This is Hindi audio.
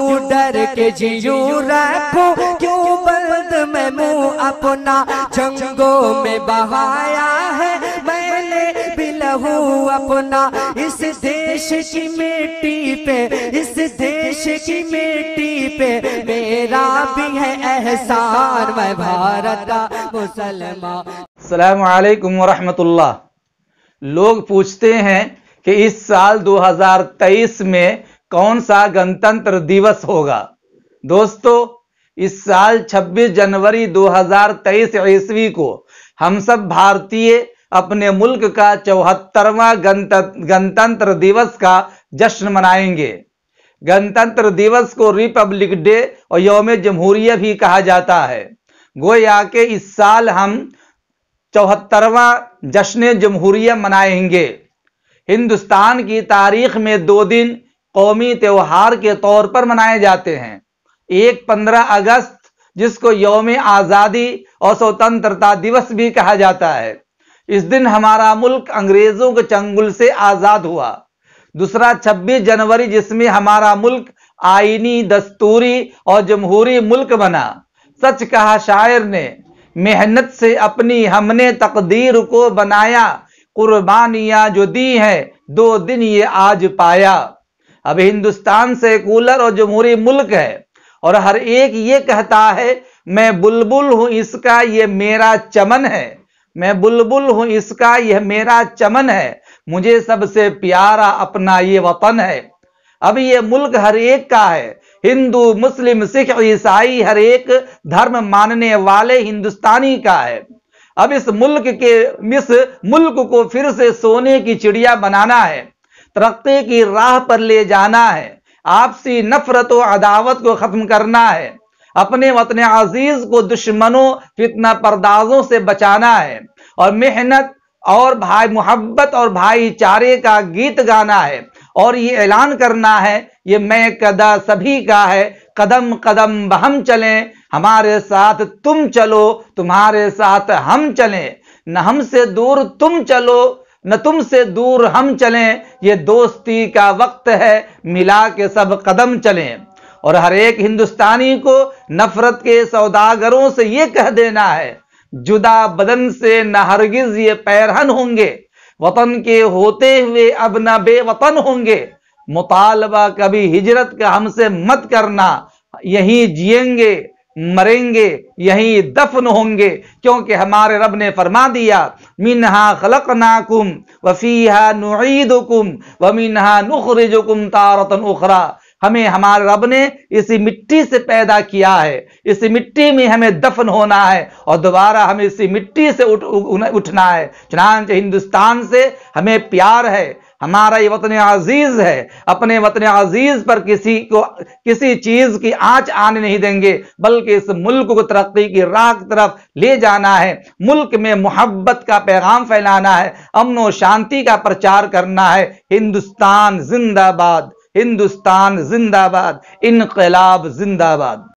तू डर के जियो रखो क्यों बंद मैं मुंह अपना चंगो में बहाया है मैंने बिलहू अपना इस देश की मिट्टी पे इस देश की मिट्टी पे मेरा भी है एहसान मैं भारत का मुसलमान सलामकुम वरहमतुल्लाह लोग पूछते हैं कि इस साल 2023 में कौन सा गणतंत्र दिवस होगा दोस्तों इस साल 26 जनवरी 2023 ईस्वी को हम सब भारतीय अपने मुल्क का चौहत्तरवा गणतंत्र दिवस का जश्न मनाएंगे गणतंत्र दिवस को रिपब्लिक डे और योम जमहूरिया भी कहा जाता है गोया के इस साल हम चौहत्तरवा जश्न जमहूरिया मनाएंगे हिंदुस्तान की तारीख में दो दिन कौमी त्योहार के तौर पर मनाए जाते हैं एक पंद्रह अगस्त जिसको योम आज़ादी और स्वतंत्रता दिवस भी कहा जाता है इस दिन हमारा मुल्क अंग्रेज़ों के चंगुल से आज़ाद हुआ दूसरा 26 जनवरी जिसमें हमारा मुल्क आईनी दस्तूरी और जमहूरी मुल्क बना सच कहा शायर ने मेहनत से अपनी हमने तकदीर को बनाया कुर्बानियां जो दी हैं दो दिन ये आज पाया अब हिंदुस्तान सेकुलर और जमहूरी मुल्क है और हर एक ये कहता है मैं बुलबुल हूं इसका ये मेरा चमन है मैं बुलबुल हूं इसका यह मेरा चमन है मुझे सबसे प्यारा अपना ये वतन है अब ये मुल्क हर एक का है हिंदू मुस्लिम सिख ईसाई हर एक धर्म मानने वाले हिंदुस्तानी का है अब इस मुल्क के मिस मुल्क को फिर से सोने की चिड़िया बनाना है तरक्की की राह पर ले जाना है आपसी नफरत और अदावत को ख़त्म करना है अपने वतन अजीज को दुश्मनों फितना परदाजों से बचाना है और मेहनत और भाई मोहब्बत और भाईचारे का गीत गाना है और ये ऐलान करना है ये मैं कदा सभी का है कदम कदम हम चलें हमारे साथ तुम चलो तुम्हारे साथ हम चलें न हमसे दूर तुम चलो न तुमसे दूर हम चलें ये दोस्ती का वक्त है मिला के सब कदम चलें और हर एक हिंदुस्तानी को नफरत के सौदागरों से ये कह देना है जुदा बदन से न हरगिज ये पैरहन होंगे वतन के होते हुए अब न बेवतन होंगे मुतालबा कभी हिजरत का हमसे मत करना यहीं जिएंगे मरेंगे यहीं दफन होंगे क्योंकि हमारे रब ने फरमा दिया मिनहा खलक नाकुम वफ़ीहा हुकुम व मिनहा नुखरिजुकुम तारतन उखरा हमें हमारे रब ने इसी मिट्टी से पैदा किया है इसी मिट्टी में हमें दफन होना है और दोबारा हमें इसी मिट्टी से उठ, उठना है चुनाच हिंदुस्तान से हमें प्यार है हमारा ये वतन अजीज है अपने वतन अजीज पर किसी को किसी चीज की आंच आने नहीं देंगे बल्कि इस मुल्क को तरक्की की राह की तरफ ले जाना है मुल्क में मोहब्बत का पैगाम फैलाना है अमन व शांति का प्रचार करना है हिंदुस्तान जिंदाबाद हिंदुस्तान जिंदाबाद इनकलाब जिंदाबाद